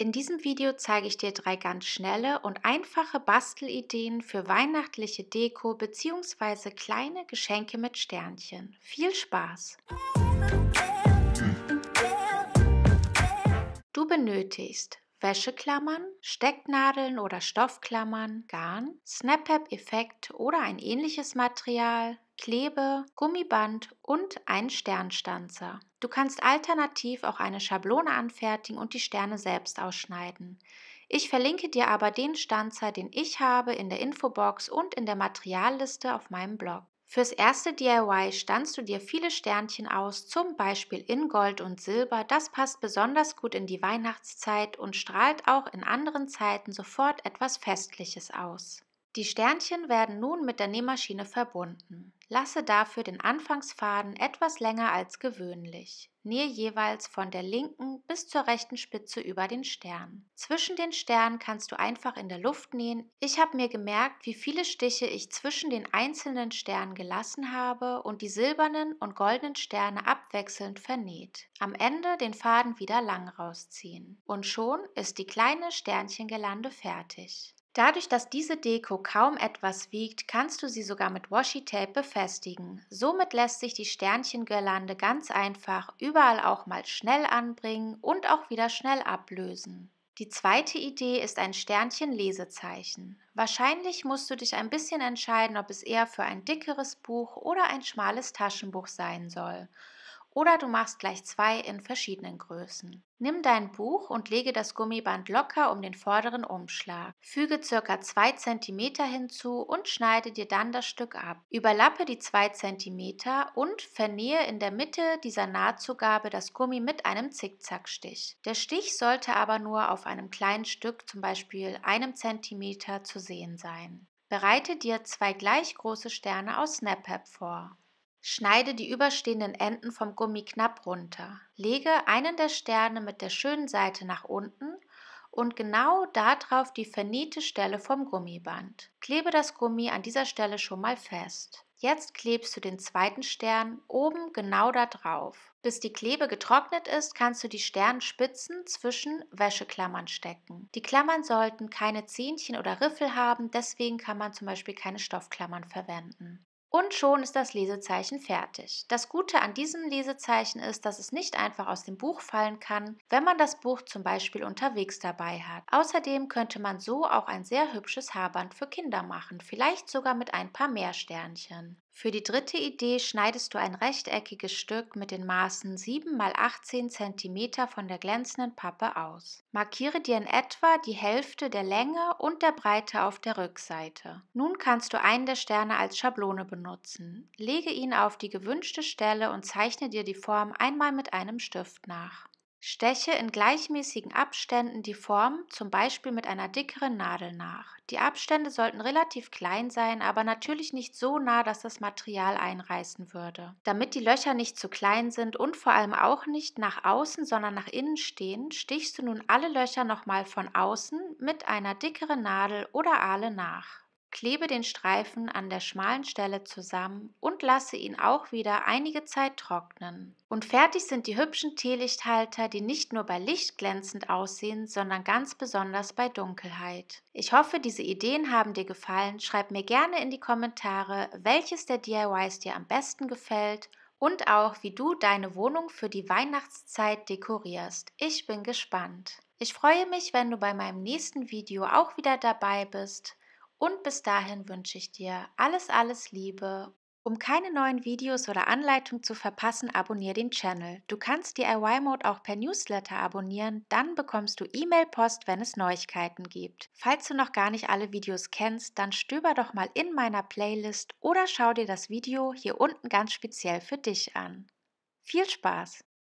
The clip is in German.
In diesem Video zeige ich dir drei ganz schnelle und einfache Bastelideen für weihnachtliche Deko bzw. kleine Geschenke mit Sternchen. Viel Spaß! Du benötigst Wäscheklammern, Stecknadeln oder Stoffklammern, Garn, Snap-Effekt oder ein ähnliches Material, Klebe, Gummiband und einen Sternstanzer. Du kannst alternativ auch eine Schablone anfertigen und die Sterne selbst ausschneiden. Ich verlinke dir aber den Stanzer, den ich habe, in der Infobox und in der Materialliste auf meinem Blog. Fürs erste DIY standst du dir viele Sternchen aus, zum Beispiel in Gold und Silber. Das passt besonders gut in die Weihnachtszeit und strahlt auch in anderen Zeiten sofort etwas Festliches aus. Die Sternchen werden nun mit der Nähmaschine verbunden. Lasse dafür den Anfangsfaden etwas länger als gewöhnlich. Nähe jeweils von der linken bis zur rechten Spitze über den Stern. Zwischen den Sternen kannst du einfach in der Luft nähen. Ich habe mir gemerkt, wie viele Stiche ich zwischen den einzelnen Sternen gelassen habe und die silbernen und goldenen Sterne abwechselnd vernäht. Am Ende den Faden wieder lang rausziehen. Und schon ist die kleine Sternchengelande fertig. Dadurch, dass diese Deko kaum etwas wiegt, kannst du sie sogar mit Washi-Tape befestigen. Somit lässt sich die Sternchengirlande ganz einfach überall auch mal schnell anbringen und auch wieder schnell ablösen. Die zweite Idee ist ein Sternchen-Lesezeichen. Wahrscheinlich musst du dich ein bisschen entscheiden, ob es eher für ein dickeres Buch oder ein schmales Taschenbuch sein soll oder du machst gleich zwei in verschiedenen Größen. Nimm dein Buch und lege das Gummiband locker um den vorderen Umschlag. Füge ca. 2 cm hinzu und schneide dir dann das Stück ab. Überlappe die 2 cm und vernähe in der Mitte dieser Nahtzugabe das Gummi mit einem Zickzackstich. Der Stich sollte aber nur auf einem kleinen Stück, zum Beispiel einem Zentimeter, zu sehen sein. Bereite dir zwei gleich große Sterne aus snap SnapHap vor. Schneide die überstehenden Enden vom Gummi knapp runter. Lege einen der Sterne mit der schönen Seite nach unten und genau darauf die vernähte Stelle vom Gummiband. Klebe das Gummi an dieser Stelle schon mal fest. Jetzt klebst du den zweiten Stern oben genau da drauf. Bis die Klebe getrocknet ist, kannst du die Sternspitzen zwischen Wäscheklammern stecken. Die Klammern sollten keine Zähnchen oder Riffel haben, deswegen kann man zum Beispiel keine Stoffklammern verwenden. Und schon ist das Lesezeichen fertig. Das Gute an diesem Lesezeichen ist, dass es nicht einfach aus dem Buch fallen kann, wenn man das Buch zum Beispiel unterwegs dabei hat. Außerdem könnte man so auch ein sehr hübsches Haarband für Kinder machen, vielleicht sogar mit ein paar mehr Sternchen. Für die dritte Idee schneidest du ein rechteckiges Stück mit den Maßen 7 x 18 cm von der glänzenden Pappe aus. Markiere dir in etwa die Hälfte der Länge und der Breite auf der Rückseite. Nun kannst du einen der Sterne als Schablone benutzen. Lege ihn auf die gewünschte Stelle und zeichne dir die Form einmal mit einem Stift nach. Steche in gleichmäßigen Abständen die Form, zum Beispiel mit einer dickeren Nadel, nach. Die Abstände sollten relativ klein sein, aber natürlich nicht so nah, dass das Material einreißen würde. Damit die Löcher nicht zu klein sind und vor allem auch nicht nach außen, sondern nach innen stehen, stichst du nun alle Löcher nochmal von außen mit einer dickeren Nadel oder Ahle nach. Klebe den Streifen an der schmalen Stelle zusammen und lasse ihn auch wieder einige Zeit trocknen. Und fertig sind die hübschen Teelichthalter, die nicht nur bei Licht glänzend aussehen, sondern ganz besonders bei Dunkelheit. Ich hoffe, diese Ideen haben dir gefallen. Schreib mir gerne in die Kommentare, welches der DIYs dir am besten gefällt und auch, wie du deine Wohnung für die Weihnachtszeit dekorierst. Ich bin gespannt. Ich freue mich, wenn du bei meinem nächsten Video auch wieder dabei bist. Und bis dahin wünsche ich dir alles, alles Liebe. Um keine neuen Videos oder Anleitungen zu verpassen, abonniere den Channel. Du kannst DIY Mode auch per Newsletter abonnieren, dann bekommst du E-Mail-Post, wenn es Neuigkeiten gibt. Falls du noch gar nicht alle Videos kennst, dann stöber doch mal in meiner Playlist oder schau dir das Video hier unten ganz speziell für dich an. Viel Spaß!